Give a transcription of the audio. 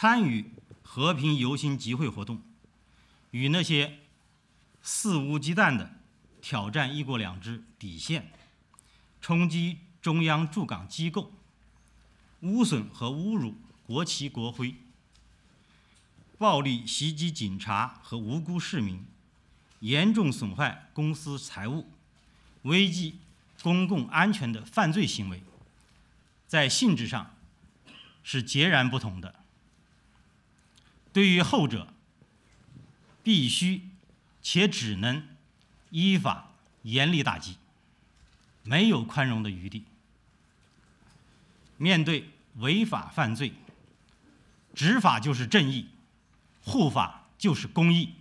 参与和平游行集会活动，与那些肆无忌惮的挑战“一国两制”底线、冲击中央驻港机构、污损和侮辱国旗国徽、暴力袭击警察和无辜市民、严重损坏公司财物、危及公共安全的犯罪行为，在性质上是截然不同的。对于后者，必须且只能依法严厉打击，没有宽容的余地。面对违法犯罪，执法就是正义，护法就是公义。